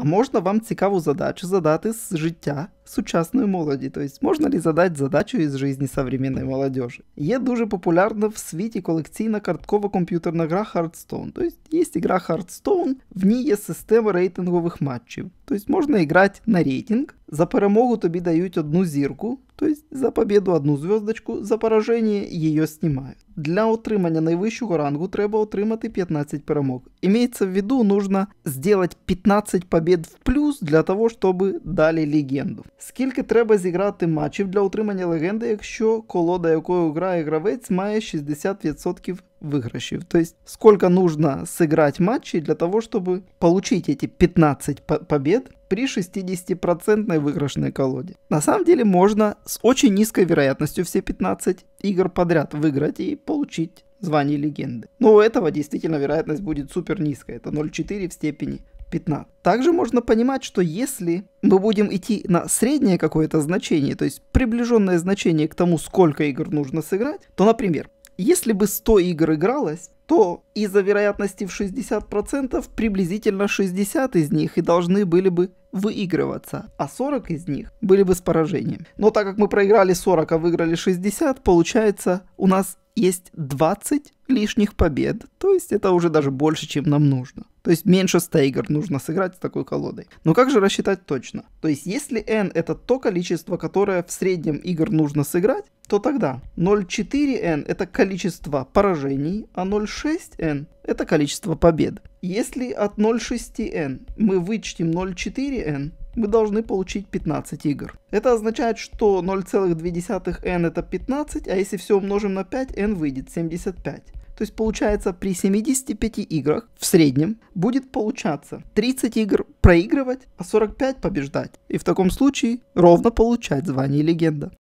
А можна вам цікаву задачу задати з життя сучасної молоді? Тобто, можна ли задати задачу із житті сучасної молодежі? Є дуже популярна в світі колекційна карткова комп'ютерна гра Hearthstone. Тобто, є гра Hearthstone, в ній є система рейтингових матчів. Тобто, можна грати на рейтинг, за перемогу тобі дають одну зірку, тобто за побіду одну зв'язку, за пораження її знімають. Для отримання найвищого рангу треба отримати 15 перемог. Имеется в виду, нужно сделать 15 побед в плюс для того, чтобы дали легенду. Скільки треба зіграти матчів для отримання легенди, якщо колода, якою грає гравець, має 60% виграшів. Тобто, сколько нужно сыграть матчей для того, чтобы получить эти 15 побед при 60% выигрышной колоде. На самом деле можно с очень низкой вероятностью все 15 игр подряд выиграть и получить звание легенды. Но у этого действительно вероятность будет супер низкая, это 0,4 в степени 15. Также можно понимать, что если мы будем идти на среднее какое-то значение, то есть приближенное значение к тому, сколько игр нужно сыграть, то, например, если бы 100 игр игралось, то из-за вероятности в 60% приблизительно 60 из них и должны были бы выигрываться, а 40 из них были бы с поражением. Но так как мы проиграли 40, а выиграли 60, получается у нас есть 20 лишних побед, то есть это уже даже больше, чем нам нужно. То есть меньше 100 игр нужно сыграть с такой колодой. Но как же рассчитать точно? То есть если n это то количество, которое в среднем игр нужно сыграть, то тогда 0,4n это количество поражений, а 0,6n это количество побед. Если от 0,6n мы вычтем 0,4n, мы должны получить 15 игр. Это означает, что 0,2n это 15, а если все умножим на 5, n выйдет 75. То есть получается при 75 играх в среднем будет получаться 30 игр проигрывать, а 45 побеждать. И в таком случае ровно получать звание легенда.